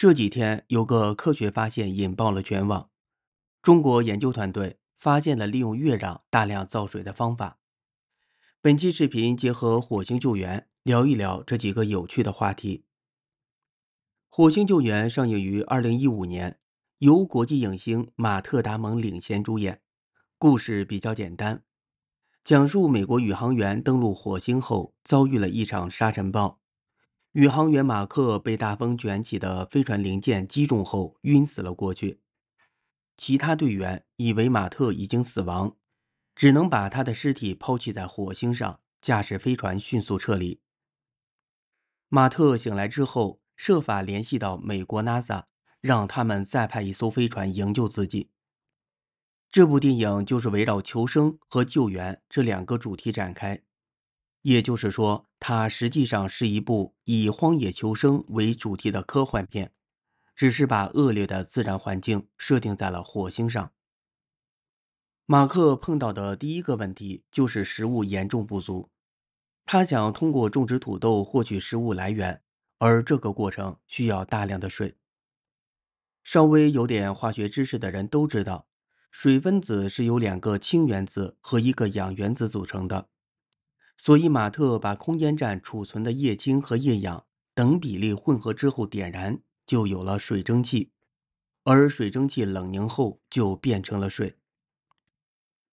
这几天有个科学发现引爆了全网，中国研究团队发现了利用月壤大量造水的方法。本期视频结合《火星救援》聊一聊这几个有趣的话题。《火星救援》上映于2015年，由国际影星马特·达蒙领衔主演，故事比较简单，讲述美国宇航员登陆火星后遭遇了一场沙尘暴。宇航员马克被大风卷起的飞船零件击中后晕死了过去，其他队员以为马特已经死亡，只能把他的尸体抛弃在火星上，驾驶飞船迅速撤离。马特醒来之后，设法联系到美国 NASA，让他们再派一艘飞船营救自己。这部电影就是围绕求生和救援这两个主题展开。也就是说，它实际上是一部以荒野求生为主题的科幻片，只是把恶劣的自然环境设定在了火星上。马克碰到的第一个问题就是食物严重不足，他想通过种植土豆获取食物来源，而这个过程需要大量的水。稍微有点化学知识的人都知道，水分子是由两个氢原子和一个氧原子组成的。所以，马特把空间站储存的液氢和液氧等比例混合之后点燃，就有了水蒸气，而水蒸气冷凝后就变成了水。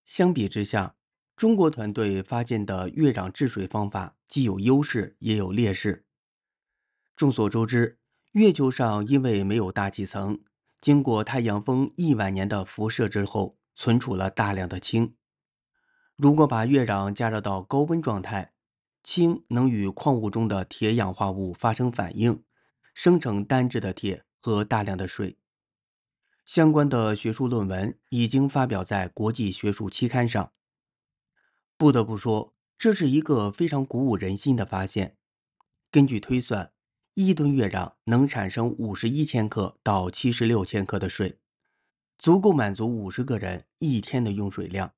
相比之下，中国团队发现的月壤制水方法既有优势也有劣势。众所周知，月球上因为没有大气层，经过太阳风亿万年的辐射之后，存储了大量的氢。如果把月壤加热到高温状态，氢能与矿物中的铁氧化物发生反应，生成单质的铁和大量的水。相关的学术论文已经发表在国际学术期刊上。不得不说，这是一个非常鼓舞人心的发现。根据推算，一吨月壤能产生五十一千克到七十六千克的水，足够满足五十个人一天的用水量。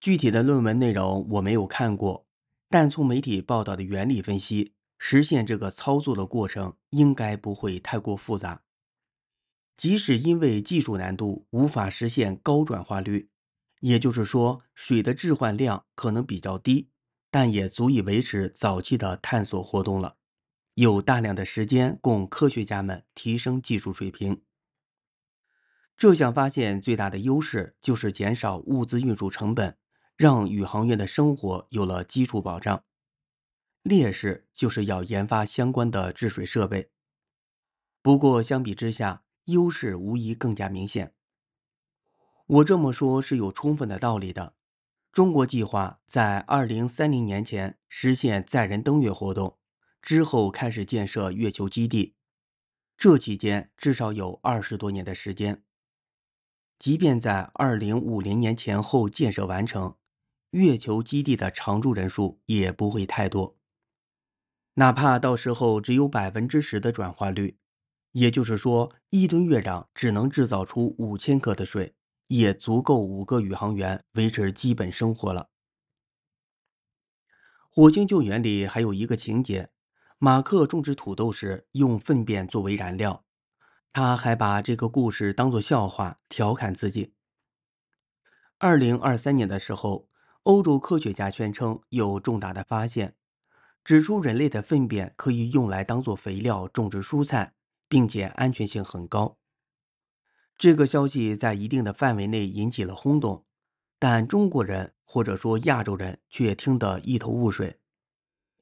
具体的论文内容我没有看过，但从媒体报道的原理分析，实现这个操作的过程应该不会太过复杂。即使因为技术难度无法实现高转化率，也就是说水的置换量可能比较低，但也足以维持早期的探索活动了。有大量的时间供科学家们提升技术水平。这项发现最大的优势就是减少物资运输成本。让宇航员的生活有了基础保障。劣势就是要研发相关的制水设备。不过相比之下，优势无疑更加明显。我这么说是有充分的道理的。中国计划在二零三零年前实现载人登月活动，之后开始建设月球基地。这期间至少有二十多年的时间。即便在二零五零年前后建设完成。月球基地的常住人数也不会太多，哪怕到时候只有百分之十的转化率，也就是说，一吨月壤只能制造出五千克的水，也足够五个宇航员维持基本生活了。火星救援里还有一个情节，马克种植土豆时用粪便作为燃料，他还把这个故事当作笑话调侃自己。二零二三年的时候。欧洲科学家宣称有重大的发现，指出人类的粪便可以用来当做肥料种植蔬菜，并且安全性很高。这个消息在一定的范围内引起了轰动，但中国人或者说亚洲人却听得一头雾水，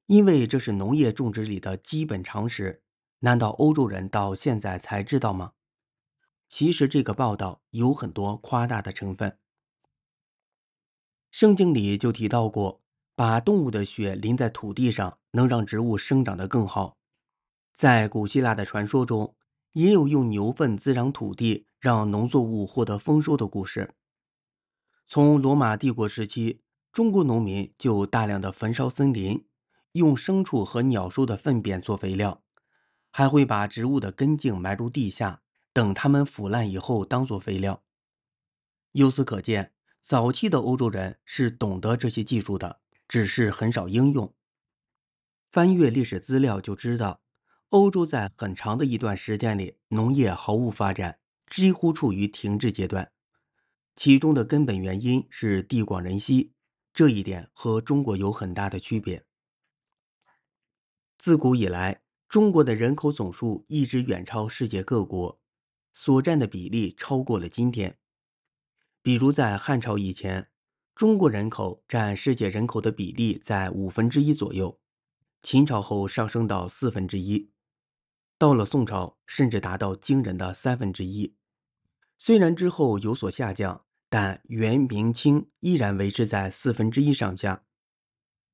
因为这是农业种植里的基本常识，难道欧洲人到现在才知道吗？其实这个报道有很多夸大的成分。圣经里就提到过，把动物的血淋在土地上，能让植物生长得更好。在古希腊的传说中，也有用牛粪滋养土地，让农作物获得丰收的故事。从罗马帝国时期，中国农民就大量的焚烧森林，用牲畜和鸟兽的粪便做肥料，还会把植物的根茎埋入地下，等它们腐烂以后当做肥料。由此可见。早期的欧洲人是懂得这些技术的，只是很少应用。翻阅历史资料就知道，欧洲在很长的一段时间里农业毫无发展，几乎处于停滞阶段。其中的根本原因是地广人稀，这一点和中国有很大的区别。自古以来，中国的人口总数一直远超世界各国，所占的比例超过了今天。比如在汉朝以前，中国人口占世界人口的比例在五分之一左右；秦朝后上升到四分之一，到了宋朝甚至达到惊人的三分之一。虽然之后有所下降，但元、明、清依然维持在四分之一上下。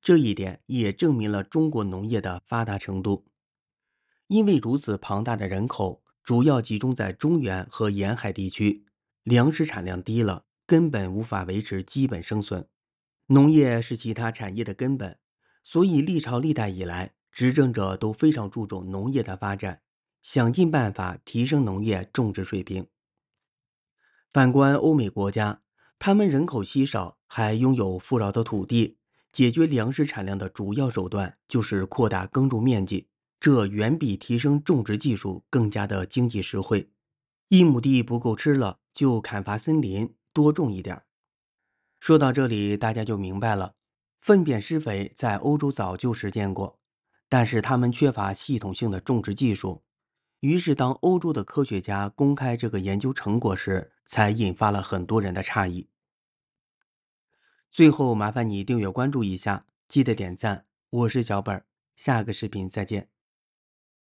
这一点也证明了中国农业的发达程度，因为如此庞大的人口主要集中在中原和沿海地区。粮食产量低了，根本无法维持基本生存。农业是其他产业的根本，所以历朝历代以来，执政者都非常注重农业的发展，想尽办法提升农业种植水平。反观欧美国家，他们人口稀少，还拥有富饶的土地，解决粮食产量的主要手段就是扩大耕种面积，这远比提升种植技术更加的经济实惠。一亩地不够吃了。就砍伐森林，多种一点儿。说到这里，大家就明白了，粪便施肥在欧洲早就实践过，但是他们缺乏系统性的种植技术。于是，当欧洲的科学家公开这个研究成果时，才引发了很多人的诧异。最后，麻烦你订阅关注一下，记得点赞。我是小本，下个视频再见。